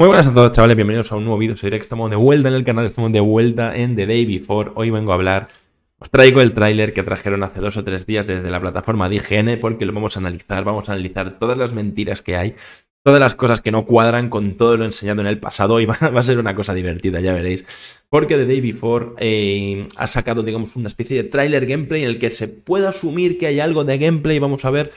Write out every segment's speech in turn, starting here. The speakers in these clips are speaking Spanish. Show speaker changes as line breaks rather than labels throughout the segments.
Muy buenas a todos chavales, bienvenidos a un nuevo vídeo, soy Rex, estamos de vuelta en el canal, estamos de vuelta en The Day Before, hoy vengo a hablar, os traigo el tráiler que trajeron hace dos o tres días desde la plataforma de IGN porque lo vamos a analizar, vamos a analizar todas las mentiras que hay, todas las cosas que no cuadran con todo lo enseñado en el pasado y va, a ser una cosa divertida, ya veréis. Porque The Day Before eh, ha sacado, digamos, una especie de tráiler gameplay en el que se puede asumir que hay algo de gameplay, vamos a ver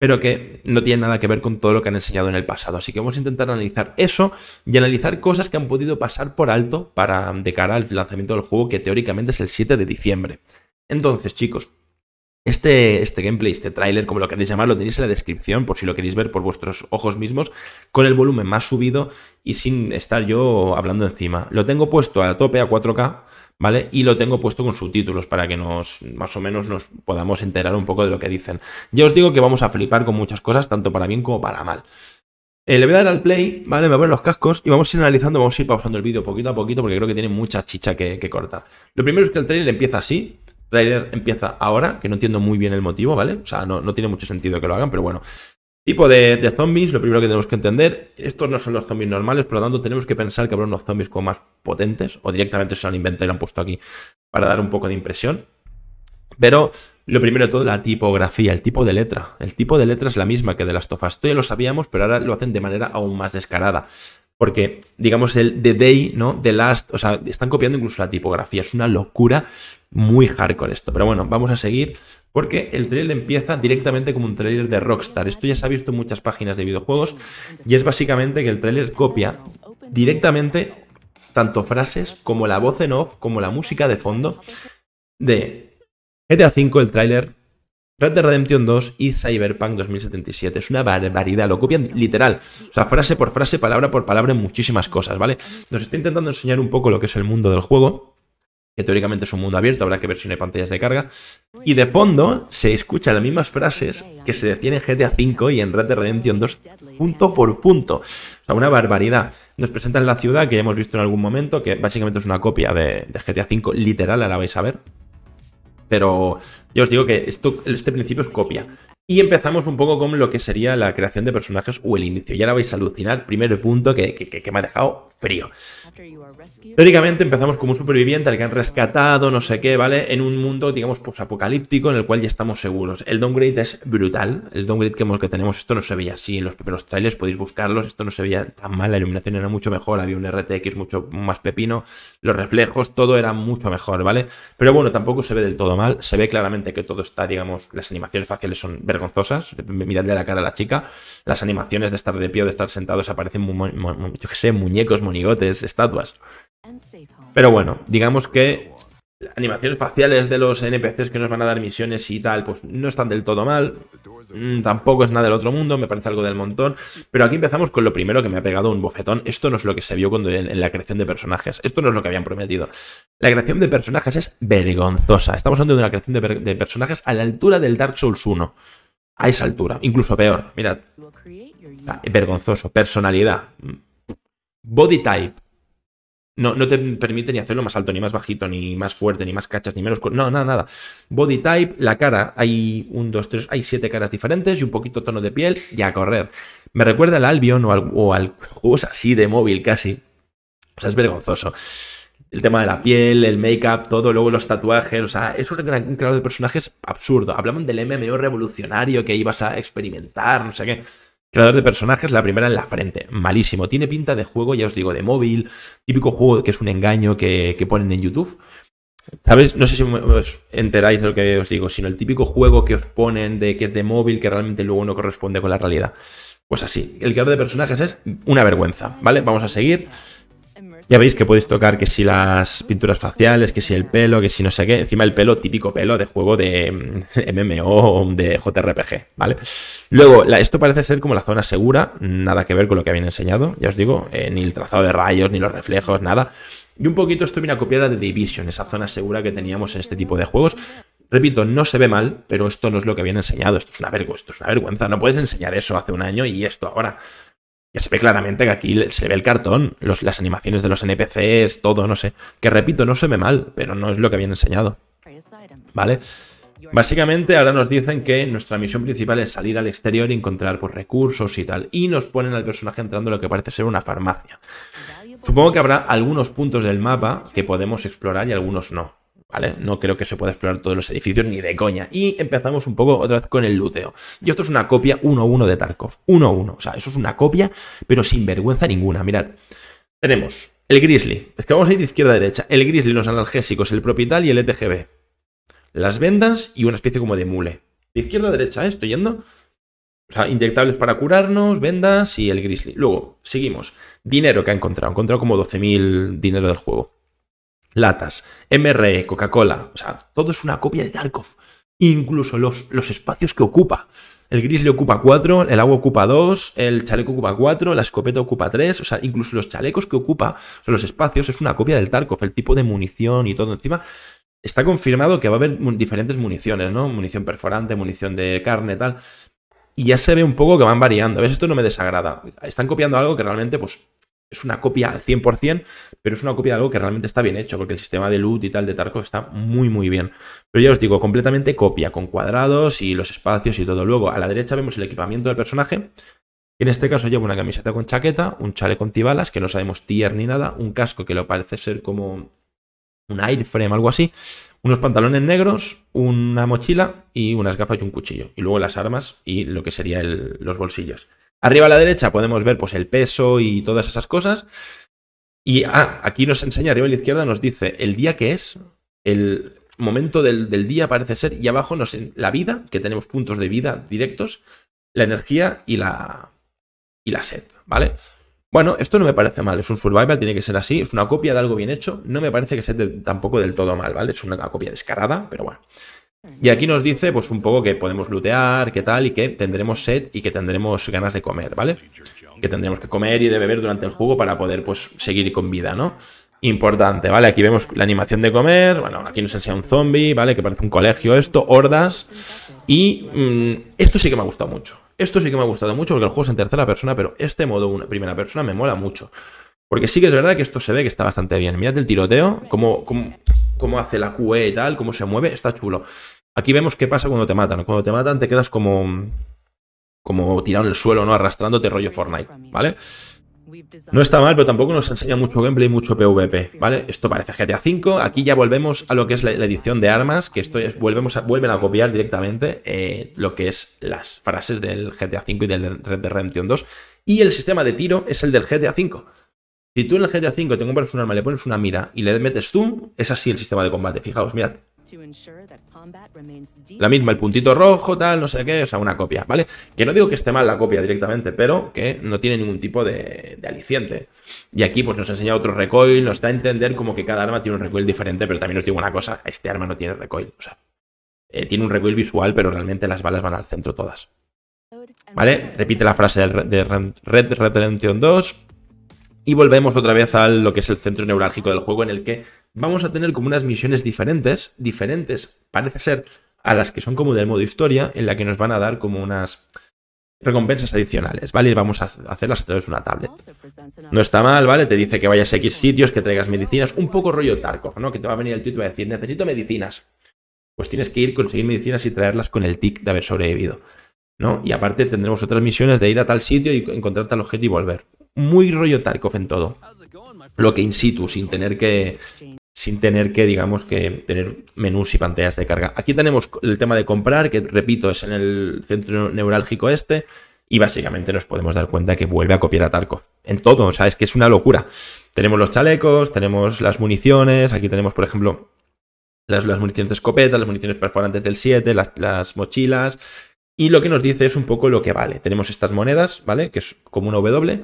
pero que no tiene nada que ver con todo lo que han enseñado en el pasado. Así que vamos a intentar analizar eso y analizar cosas que han podido pasar por alto para de cara al lanzamiento del juego, que teóricamente es el 7 de diciembre. Entonces, chicos, este, este, gameplay, este tráiler, como lo queréis llamar, lo tenéis en la descripción por si lo queréis ver por vuestros ojos mismos, con el volumen más subido y sin estar yo hablando encima. Lo tengo puesto a tope a 4K ¿vale? Y lo tengo puesto con subtítulos para que nos, más o menos, nos podamos enterar un poco de lo que dicen. Ya os digo que vamos a flipar con muchas cosas, tanto para bien como para mal. Eh, le voy a dar al play, ¿vale? Me voy a los cascos y vamos a ir analizando, vamos a ir pausando el vídeo poquito a poquito porque creo que tiene mucha chicha que, corta Lo primero es que el trailer empieza así, trailer empieza ahora, que no entiendo muy bien el motivo, ¿vale? O sea, no, no, tiene mucho sentido que lo hagan, pero bueno. Tipo de, zombies, lo primero que tenemos que entender, estos no son los zombies normales, por lo tanto tenemos que pensar que habrá unos zombies como más potentes, o directamente se han inventado y lo han puesto aquí para dar un poco de impresión. Pero lo primero de todo, la tipografía, el tipo de letra. El tipo de letra es la misma que de las tofas. Esto ya lo sabíamos, pero ahora lo hacen de manera aún más descarada. Porque, digamos, el The Day, ¿no? The Last, o sea, están copiando incluso la tipografía. Es una locura muy hardcore esto. Pero bueno, vamos a seguir porque el trailer empieza directamente como un trailer de Rockstar. Esto ya se ha visto en muchas páginas de videojuegos y es básicamente que el trailer copia directamente tanto frases como la voz en off, como la música de fondo de GTA V, el tráiler, Red Dead Redemption 2 y Cyberpunk 2077. Es una barbaridad, lo copian literal. O sea, frase por frase, palabra por palabra muchísimas cosas, ¿vale? Nos está intentando enseñar un poco lo que es el mundo del juego teóricamente es un mundo abierto, habrá que ver si pantallas de carga. Y de fondo se escuchan las mismas frases que se decían en GTA V y en Red Dead Redemption 2, punto por punto. O sea, una barbaridad. Nos presentan la ciudad que ya hemos visto en algún momento, que básicamente es una copia de, de GTA V, literal, ahora vais a ver. Pero yo os digo que esto, este principio es copia. Y empezamos un poco con lo que sería la creación de personajes o el inicio. Y la vais a alucinar, primer punto que, que, que me ha dejado frío. Teóricamente empezamos como un superviviente al que han rescatado, no sé qué, ¿vale? En un mundo, digamos, apocalíptico, en el cual ya estamos seguros. El downgrade es brutal. El downgrade que, que tenemos, esto no se veía así en los primeros trailers, podéis buscarlos, esto no se veía tan mal, la iluminación era mucho mejor, había un RTX mucho más pepino, los reflejos, todo era mucho mejor, ¿vale? Pero bueno, tampoco se ve del todo mal, se ve claramente que todo está, digamos, las animaciones faciales son vergonzosas, miradle la cara a la chica, las animaciones de estar de pie o de estar sentados aparecen, yo qué sé, muñecos, unigotes, estatuas. Pero bueno, digamos que animaciones faciales de los NPCs que nos van a dar misiones y tal, pues no están del todo mal. Mm, tampoco es nada del otro mundo, me parece algo del montón. Pero aquí empezamos con lo primero que me ha pegado un bofetón. Esto no es lo que se vio cuando en, la creación de personajes. Esto no es lo que habían prometido. La creación de personajes es vergonzosa. Estamos hablando de una creación de, personajes a la altura del Dark Souls 1. A esa altura, incluso peor. Mirad. Ah, vergonzoso. Personalidad. Body type. No, no te permite ni hacerlo más alto, ni más bajito, ni más fuerte, ni más cachas, ni menos. No, nada, nada. Body type, la cara. Hay un, dos, tres, hay siete caras diferentes y un poquito tono de piel y a correr. Me recuerda al Albion o al, o así de móvil casi. O sea, es vergonzoso. El tema de la piel, el make-up, todo, luego los tatuajes, o sea, es un, un de personajes absurdo. Hablaban del MMO revolucionario que ibas a experimentar, no sé qué. Creador de personajes, la primera en la frente. Malísimo. Tiene pinta de juego, ya os digo, de móvil. Típico juego que es un engaño que, ponen en YouTube. ¿Sabéis? No sé si os enteráis de lo que os digo, sino el típico juego que os ponen de que es de móvil que realmente luego no corresponde con la realidad. Pues así, el creador de personajes es una vergüenza, ¿vale? Vamos a seguir. Ya veis que podéis tocar que si las pinturas faciales, que si el pelo, que si no sé qué. Encima el pelo, típico pelo de juego de MMO de JRPG, ¿vale? Luego, esto parece ser como la zona segura, nada que ver con lo que habían enseñado, ya os digo, eh, ni el trazado de rayos, ni los reflejos, nada. Y un poquito esto viene copiada de Division, esa zona segura que teníamos en este tipo de juegos. Repito, no se ve mal, pero esto no es lo que habían enseñado. Esto es una vergüenza, esto es una vergüenza. No puedes enseñar eso hace un año y esto ahora. Ya se ve claramente que aquí se ve el cartón, las animaciones de los NPCs, todo, no sé. Que repito, no se ve mal, pero no es lo que habían enseñado. ¿Vale? Básicamente ahora nos dicen que nuestra misión principal es salir al exterior y encontrar pues, recursos y tal. Y nos ponen al personaje entrando en lo que parece ser una farmacia. Supongo que habrá algunos puntos del mapa que podemos explorar y algunos no. ¿vale? No creo que se pueda explorar todos los edificios ni de coña. Y empezamos un poco otra vez con el luteo. Y esto es una copia 1-1 de Tarkov. 1-1. O sea, eso es una copia, pero sin vergüenza ninguna. Mirad. Tenemos el Grizzly. Es que vamos a ir de izquierda a derecha. El Grizzly, los analgésicos, el Propital y el ETGB. Las vendas y una especie como de mule. De izquierda a derecha, ¿eh? Estoy yendo. O sea, inyectables para curarnos, vendas y el Grizzly. Luego, seguimos. Dinero que ha encontrado. Ha encontrado como 12.000 dinero del juego latas, MRE, Coca-Cola, o sea, todo es una copia de Tarkov. Incluso los, los espacios que ocupa. El gris le ocupa 4, el agua ocupa 2, el chaleco ocupa 4, la escopeta ocupa 3, o sea, incluso los chalecos que ocupa, o sea, los espacios, es una copia del Tarkov, el tipo de munición y todo encima. Está confirmado que va a haber diferentes municiones, ¿no? Munición perforante, munición de carne, tal. Y ya se ve un poco que van variando. A ver, Esto no me desagrada. Están copiando algo que realmente, pues, es una copia al 100%, pero es una copia de algo que realmente está bien hecho, porque el sistema de loot y tal de Tarkov está muy, muy bien. Pero ya os digo, completamente copia, con cuadrados y los espacios y todo. Luego, a la derecha vemos el equipamiento del personaje. En este caso lleva una camiseta con chaqueta, un chale con tibalas, que no sabemos tier ni nada, un casco que lo parece ser como un airframe, algo así, unos pantalones negros, una mochila y unas gafas y un cuchillo. Y luego las armas y lo que serían los bolsillos. Arriba a la derecha podemos ver pues, el peso y todas esas cosas. Y ah, aquí nos enseña, arriba a la izquierda nos dice el día que es, el momento del, día parece ser, y abajo nos, la vida, que tenemos puntos de vida directos, la energía y la, y la sed, ¿vale? Bueno, esto no me parece mal, es un survival, tiene que ser así, es una copia de algo bien hecho, no me parece que sea tampoco del todo mal, ¿vale? Es una copia descarada, pero bueno. Y aquí nos dice, pues un poco que podemos lootear, que tal, y que tendremos sed y que tendremos ganas de comer, ¿vale? Que tendremos que comer y de beber durante el juego para poder, pues, seguir con vida, ¿no? Importante, ¿vale? Aquí vemos la animación de comer, bueno, aquí nos enseña un zombie, ¿vale? Que parece un colegio esto, hordas. Y mm, esto sí que me ha gustado mucho. Esto sí que me ha gustado mucho porque el juego es en tercera persona, pero este modo una primera persona me mola mucho. Porque sí que es verdad que esto se ve que está bastante bien. Mirad el tiroteo, como, como cómo hace la QE y tal, cómo se mueve, está chulo. Aquí vemos qué pasa cuando te matan. Cuando te matan te quedas como como tirado en el suelo, ¿no? Arrastrándote rollo Fortnite, ¿vale? No está mal, pero tampoco nos enseña mucho gameplay y mucho PvP, ¿vale? Esto parece GTA V. Aquí ya volvemos a lo que es la, edición de armas, que esto es, volvemos vuelven a copiar directamente eh, lo que es las frases del GTA V y del Red Dead Redemption 2. Y el sistema de tiro es el del GTA V. Si tú en el GTA V te compras un arma, le pones una mira y le metes zoom, es así el sistema de combate. Fijaos, mirad. La misma, el puntito rojo, tal, no sé qué, o sea, una copia, ¿vale? Que no digo que esté mal la copia directamente, pero que no tiene ningún tipo de, aliciente. Y aquí pues nos enseña otro recoil, nos da a entender como que cada arma tiene un recoil diferente, pero también os digo una cosa, este arma no tiene recoil, o sea, eh, tiene un recoil visual, pero realmente las balas van al centro todas. ¿Vale? Repite la frase de Red Redemption 2, y volvemos otra vez a lo que es el centro neurálgico del juego, en el que vamos a tener como unas misiones diferentes, diferentes, parece ser, a las que son como del modo historia, en la que nos van a dar como unas recompensas adicionales, ¿vale? Y vamos a hacerlas a través de una tablet. No está mal, ¿vale? Te dice que vayas a X sitios, que traigas medicinas, un poco rollo Tarkov, ¿no? Que te va a venir el título y te va a decir, necesito medicinas. Pues tienes que ir, conseguir medicinas y traerlas con el tic de haber sobrevivido, ¿no? Y aparte tendremos otras misiones de ir a tal sitio y encontrar tal objeto y volver muy rollo Tarkov en todo. Lo que in situ, sin tener que, sin tener que, digamos, que tener menús y pantallas de carga. Aquí tenemos el tema de comprar, que repito, es en el centro neurálgico este, y básicamente nos podemos dar cuenta que vuelve a copiar a Tarkov. En todo, o sea, es que es una locura. Tenemos los chalecos, tenemos las municiones, aquí tenemos, por ejemplo, las, municiones de escopeta, las municiones perforantes del 7, las, las mochilas, y lo que nos dice es un poco lo que vale. Tenemos estas monedas, ¿vale? Que es como una W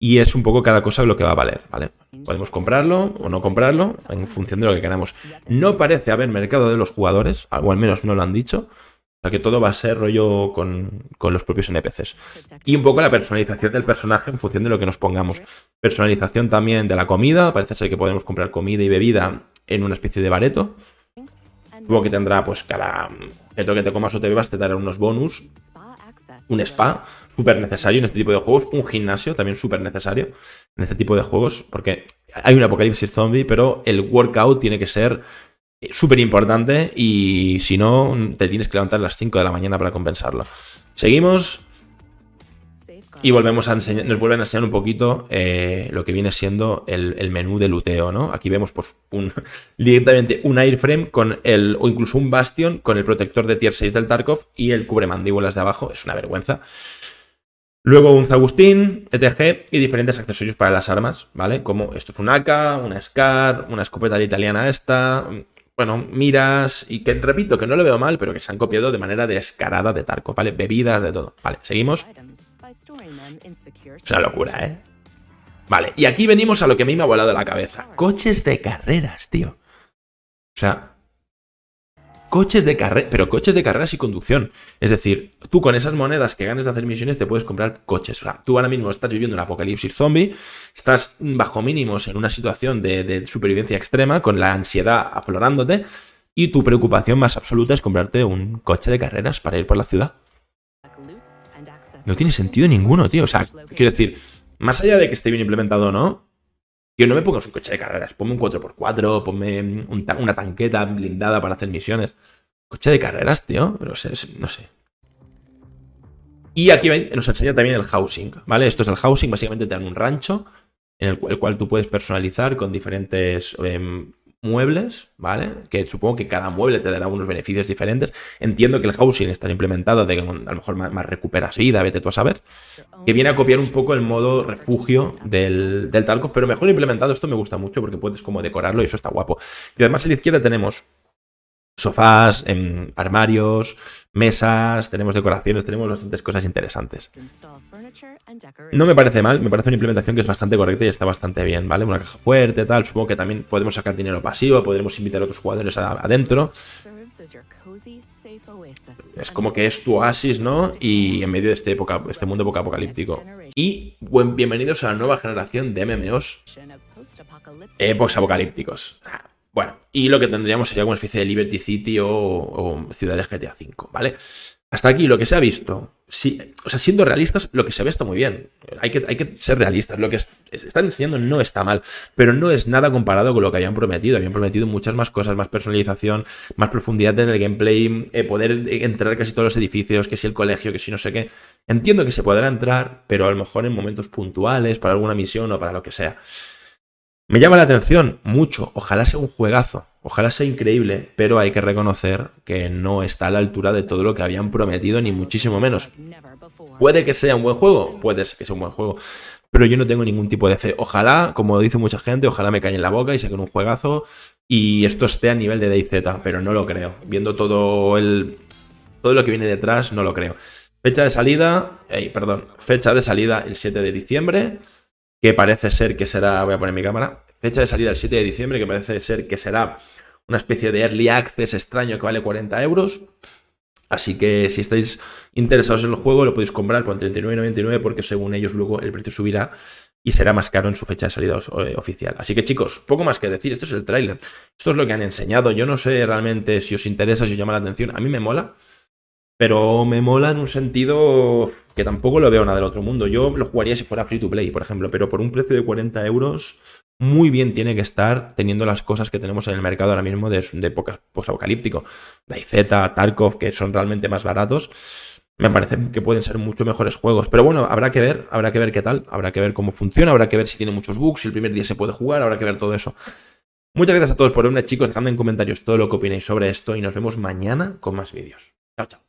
y es un poco cada cosa lo que va a valer, ¿vale? Podemos comprarlo o no comprarlo en función de lo que queramos. No parece haber mercado de los jugadores, o al menos no lo han dicho. O sea que todo va a ser rollo con, los propios NPCs. Y un poco la personalización del personaje en función de lo que nos pongamos. Personalización también de la comida. Parece ser que podemos comprar comida y bebida en una especie de bareto. Luego que tendrá, pues, cada objeto que te comas o te bebas te dará unos bonus un spa súper necesario en este tipo de juegos, un gimnasio también súper necesario en este tipo de juegos, porque hay un apocalipsis zombie, pero el workout tiene que ser eh, súper importante y si no, te tienes que levantar a las 5 de la mañana para compensarlo. Seguimos y volvemos a nos vuelven a enseñar un poquito eh, lo que viene siendo el, menú de luteo, ¿no? Aquí vemos pues, un, directamente un airframe con el, o incluso un bastion con el protector de tier 6 del Tarkov y el cubremandíbulas de abajo, es una vergüenza. Luego un Zagustín, ETG y diferentes accesorios para las armas, ¿vale? Como esto es un AK, una SCAR, una escopeta de italiana esta, bueno, miras y que repito que no lo veo mal, pero que se han copiado de manera descarada de Tarkov, ¿vale? Bebidas, de todo. Vale, seguimos.
Es una locura,
¿eh? Vale, y aquí venimos a lo que a mí me ha volado la cabeza. Coches de carreras, tío. O sea, coches de carreras pero coches de carreras y conducción. Es decir, tú con esas monedas que ganas de hacer misiones te puedes comprar coches. O sea, tú ahora mismo estás viviendo un apocalipsis zombie, estás bajo mínimos en una situación de, de supervivencia extrema, con la ansiedad aflorándote, y tu preocupación más absoluta es comprarte un coche de carreras para ir por la ciudad no tiene sentido ninguno, tío. O sea, quiero decir, más allá de que esté bien implementado o no, yo no me pongas un coche de carreras. Ponme un 4x4, ponme una tanqueta blindada para hacer misiones. Coche de carreras, tío, pero no sé. Y aquí nos enseña también el housing, ¿vale? Esto es el housing, básicamente te dan un rancho en el cual, tú puedes personalizar con diferentes em, muebles, ¿vale? Que supongo que cada mueble te dará unos beneficios diferentes. Entiendo que el housing está implementado de que a lo mejor más, recuperas vida, vete tú a saber. Que viene a copiar un poco el modo refugio del, del pero mejor implementado. Esto me gusta mucho porque puedes como decorarlo y eso está guapo. Y además a la izquierda tenemos sofás, armarios, mesas, tenemos decoraciones, tenemos bastantes cosas interesantes. No me parece mal, me parece una implementación que es bastante correcta y está bastante bien, ¿vale? Una caja fuerte, tal, supongo que también podemos sacar dinero pasivo, podremos invitar a otros jugadores adentro. Es como que es tu oasis, ¿no? Y en medio de este, época, este mundo poco apocalíptico. Y buen, bienvenidos a la nueva generación de MMOs. Epox apocalípticos. Ah, bueno, y lo que tendríamos sería una especie de Liberty City o, ciudades GTA V, ¿vale? Hasta aquí lo que se ha visto, si, o sea, siendo realistas, lo que se ve está muy bien. Hay que, hay que ser realistas. Lo que están enseñando no está mal, pero no es nada comparado con lo que habían prometido. Habían prometido muchas más cosas, más personalización, más profundidad en el gameplay, eh, poder entrar casi todos los edificios, que si el colegio, que si no sé qué. Entiendo que se podrá entrar, pero a lo mejor en momentos puntuales, para alguna misión o para lo que sea. Me llama la atención mucho, ojalá sea un juegazo, ojalá sea increíble, pero hay que reconocer que no está a la altura de todo lo que habían prometido, ni muchísimo menos. Puede que sea un buen juego, puede que sea un buen juego, pero yo no tengo ningún tipo de fe. Ojalá, como dice mucha gente, ojalá me caiga en la boca y saquen un juegazo y esto esté a nivel de DayZ, pero no lo creo. Viendo todo el todo lo que viene detrás, no lo creo. Fecha de salida, perdón, fecha de salida el 7 de diciembre que parece ser que será, voy a poner mi cámara, fecha de salida el 7 de diciembre, que parece ser que será una especie de early access extraño que vale 40 euros. Así que si estáis interesados en el juego, lo podéis comprar con 39.99 porque según ellos luego el precio subirá y será más caro en su fecha de salida eh, oficial. Así que chicos, poco más que decir, esto es el tráiler, esto es lo que han enseñado, yo no sé realmente si os interesa, si os llama la atención, a mí me mola, pero me mola en un sentido que tampoco lo veo nada del otro mundo. Yo lo jugaría si fuera free to play, por ejemplo, pero por un precio de 40 euros, muy bien tiene que estar teniendo las cosas que tenemos en el mercado ahora mismo de, de post-apocalíptico. Daizeta, Tarkov, que son realmente más baratos. Me parece que pueden ser mucho mejores juegos. Pero bueno, habrá que ver, habrá que ver qué tal, habrá que ver cómo funciona, habrá que ver si tiene muchos bugs, si el primer día se puede jugar, habrá que ver todo eso. Muchas gracias a todos por verme, chicos. Dejadme en comentarios todo lo que opináis sobre esto y nos vemos mañana con más vídeos. Chao, chao.